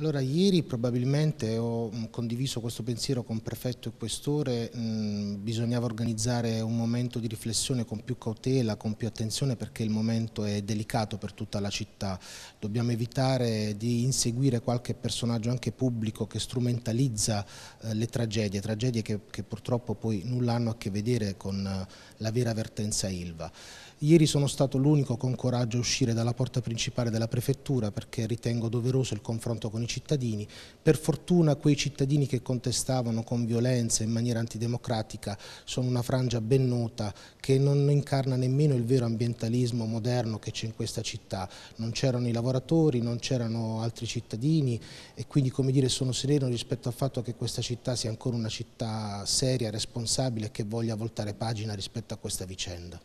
Allora ieri probabilmente ho mm, condiviso questo pensiero con prefetto e questore, mm, bisognava organizzare un momento di riflessione con più cautela, con più attenzione perché il momento è delicato per tutta la città, dobbiamo evitare di inseguire qualche personaggio anche pubblico che strumentalizza eh, le tragedie, tragedie che, che, purtroppo poi nulla hanno a che vedere con eh, la vera vertenza Ilva. Ieri sono stato l'unico con coraggio a uscire dalla porta principale della prefettura perché ritengo doveroso il confronto con i cittadini. Per fortuna quei cittadini che contestavano con violenza in maniera antidemocratica sono una frangia ben nota che non incarna nemmeno il vero ambientalismo moderno che c'è in questa città. Non c'erano i lavoratori, non c'erano altri cittadini e quindi come dire sono sereno rispetto al fatto che questa città sia ancora una città seria, responsabile e che voglia voltare pagina rispetto a questa vicenda.